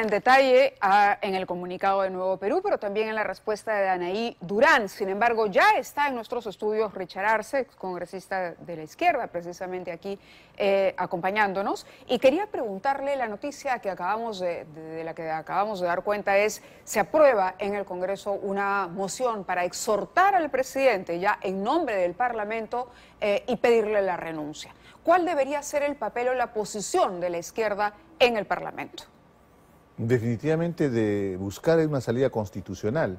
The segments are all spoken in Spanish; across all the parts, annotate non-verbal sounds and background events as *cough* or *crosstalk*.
en detalle ah, en el comunicado de Nuevo Perú, pero también en la respuesta de Anaí Durán. Sin embargo, ya está en nuestros estudios Richard Arce, congresista de la izquierda, precisamente aquí eh, acompañándonos. Y quería preguntarle la noticia que acabamos de, la que acabamos de dar cuenta es, se aprueba en el Congreso una moción para exhortar al presidente ya en nombre del Parlamento eh, y pedirle la renuncia. ¿Cuál debería ser el papel o la posición de la izquierda en el Parlamento? definitivamente de buscar una salida constitucional.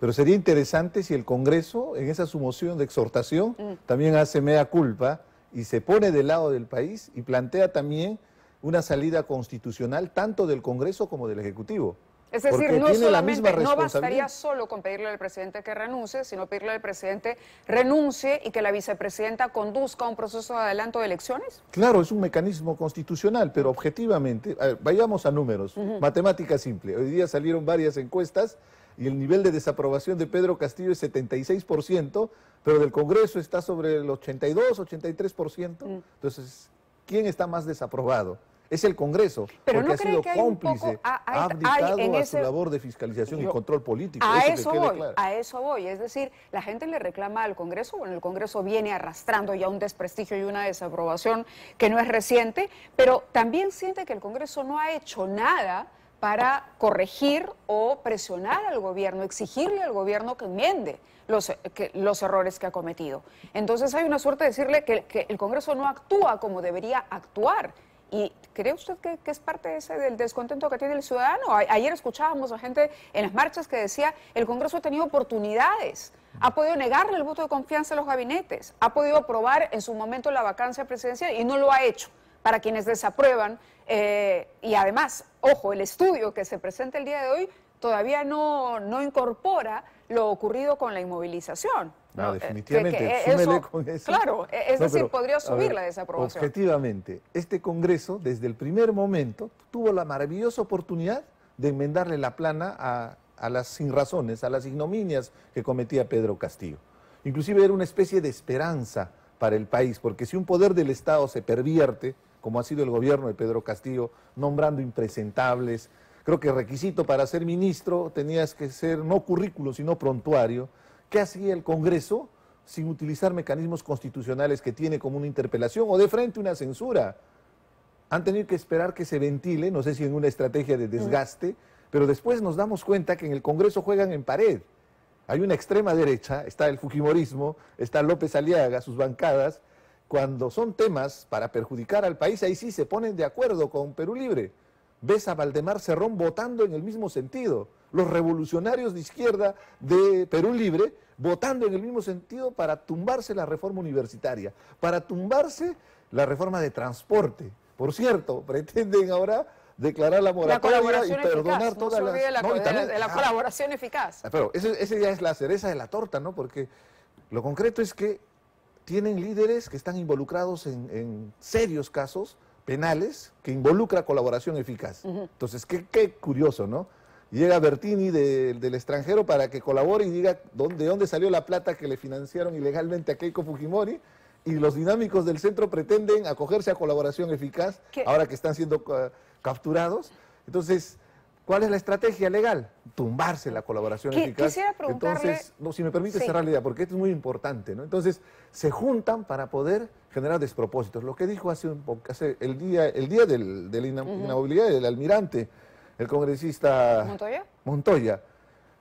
Pero sería interesante si el Congreso, en esa sumoción de exhortación, mm. también hace mea culpa y se pone del lado del país y plantea también una salida constitucional tanto del Congreso como del Ejecutivo. Es decir, no, solamente, no bastaría solo con pedirle al presidente que renuncie, sino pedirle al presidente renuncie y que la vicepresidenta conduzca un proceso de adelanto de elecciones. Claro, es un mecanismo constitucional, pero objetivamente, vayamos a números, matemática simple. Hoy día salieron varias encuestas y el nivel de desaprobación de Pedro Castillo es 76%, pero del Congreso está sobre el 82, 83%. Mm. Entonces, ¿quién está más desaprobado? es el Congreso, Pero porque ha sido cómplice, ha abdicado en a su labor de fiscalización y control político. A eso, voy, a eso voy. Es decir, la gente le reclama al Congreso, bueno, el Congreso viene arrastrando ya un desprestigio y una desaprobación que no es reciente, pero también siente que el Congreso no ha hecho nada para corregir o presionar al gobierno, exigirle al gobierno que enmiende los, los errores que ha cometido. Entonces hay una suerte de decirle que el Congreso no actúa como debería actuar ¿Y cree usted que, es parte ese del descontento que tiene el ciudadano? ayer escuchábamos a gente en las marchas que decía, el Congreso ha tenido oportunidades, ha podido negarle el voto de confianza a los gabinetes, ha podido aprobar en su momento la vacancia presidencial y no lo ha hecho para quienes desaprueban. Eh, y además, ojo, el estudio que se presenta el día de hoy todavía no, incorpora lo ocurrido con la inmovilización. No, definitivamente, eh, que, con eso. Claro, e, es decir, podría subir la desaprobación. Objetivamente, este Congreso, desde el primer momento, tuvo la maravillosa oportunidad de enmendarle la plana a, a las sinrazones, a las ignominias que cometía Pedro Castillo. Inclusive era una especie de esperanza para el país, porque si un poder del Estado se pervierte, como ha sido el gobierno de Pedro Castillo, nombrando impresentables. Creo que requisito para ser ministro tenías que ser no currículo, sino prontuario. ¿Qué hacía el Congreso sin utilizar mecanismos constitucionales que tiene como una interpelación o de frente una censura? Han tenido que esperar que se ventile, no sé si en una estrategia de desgaste, pero después nos damos cuenta que en el Congreso juegan en pared. Hay una extrema derecha, está el Fujimorismo, está López Aliaga, sus bancadas, cuando son temas para perjudicar al país, ahí sí se ponen de acuerdo con Perú Libre. Ves a Valdemar Cerrón votando en el mismo sentido, los revolucionarios de izquierda de Perú Libre votando en el mismo sentido para tumbarse la reforma universitaria, para tumbarse la reforma de transporte. Por cierto, *laughs* pretenden ahora declarar la moratoria y perdonar todas las... La, la ah, colaboración eficaz. Ah, pero esa ya es la cereza de la torta, ¿no? Porque lo concreto es que tienen líderes que están involucrados en, serios casos penales que involucra colaboración eficaz. Entonces, qué, qué, curioso, ¿no? Llega Bertini del extranjero para que colabore y diga dónde, de dónde salió la plata que le financiaron ilegalmente a Keiko Fujimori y los dinámicos del centro pretenden acogerse a colaboración eficaz ahora que están siendo ah, capturados. Entonces, ¿Cuál es la estrategia legal? Tumbarse la colaboración Entonces, si me permite cerrar la idea, porque esto es muy importante, ¿no? Entonces, se juntan para poder generar despropósitos. Lo que dijo hace un poco, hace el día, el día del, de la inamovilidad del almirante, el congresista... ¿Montoya?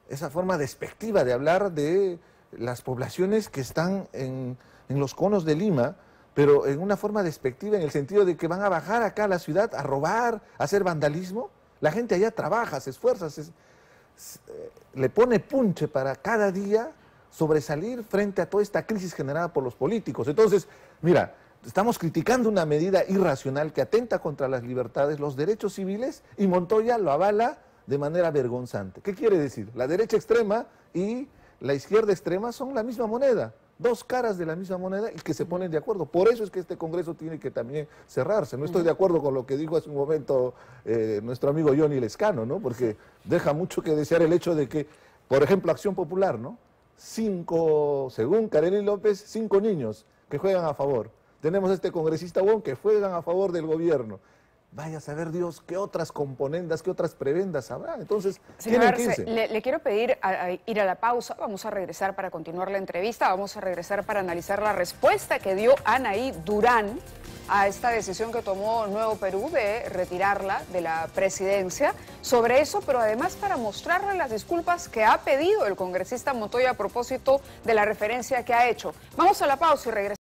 Esa forma despectiva de hablar de las poblaciones que están en los conos de Lima, pero en una forma despectiva en el sentido de que van a bajar acá a la ciudad a robar, a hacer vandalismo. La gente allá trabaja, se esfuerza, eh, le pone punche para cada día sobresalir frente a toda esta crisis generada por los políticos. Entonces, mira, estamos criticando una medida irracional que atenta contra las libertades, los derechos civiles, y Montoya lo avala de manera vergonzante. ¿Qué quiere decir? La derecha extrema y la izquierda extrema son la misma moneda dos caras de la misma moneda y que se ponen de acuerdo. Por eso es que este Congreso tiene que también cerrarse. No estoy de acuerdo con lo que dijo hace un momento eh, nuestro amigo Johnny Lescano, ¿no? Porque deja mucho que desear el hecho de que, por ejemplo, Acción Popular, ¿no? Cinco, según Karelín López, cinco niños que juegan a favor. Tenemos este congresista Wong que juegan a favor del gobierno. Vaya a saber Dios qué otras componendas, qué otras prebendas habrá. Entonces, Señor, le, le, quiero pedir ir a la pausa. Vamos a regresar para continuar la entrevista. Vamos a regresar para analizar la respuesta que dio Anaí Durán a esta decisión que tomó Nuevo Perú de retirarla de la presidencia sobre eso, pero además para mostrarle las disculpas que ha pedido el congresista Montoya a propósito de la referencia que ha hecho. Vamos a la pausa y regresamos.